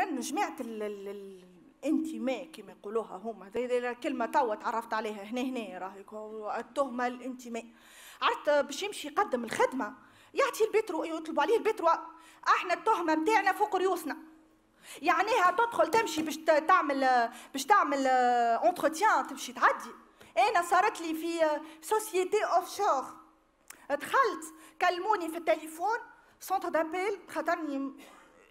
مثلا جماعه الانتماء كما يقولوها هما زي كلمه توا تعرفت عليها هنا هنا راهي التهمه الانتماء عرفت باش يمشي يقدم الخدمه يعطي البترو يطلبوا عليه البترو احنا التهمه نتاعنا فوق ريوسنا يعنيها تدخل تمشي باش تعمل باش تعمل اونتروتيان تمشي تعدي انا صارت لي في سوسيتي اوف شور دخلت كلموني في التليفون سونتر دابيل خاطرني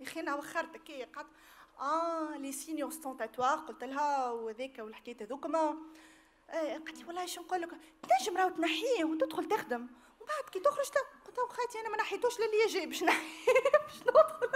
يا اخي انا وخرتك هي قالت اه لي سيني اوستونتاتوار قلت لها وذاك والحكايه هذوك ما آه، قالت لي والله شنو نقول لك تنجم راه تنحيه وتدخل تخدم ومن بعد كي تخرج قلت لها خاتي انا ما نحيتوش للي يجي باش نحيه باش ندخل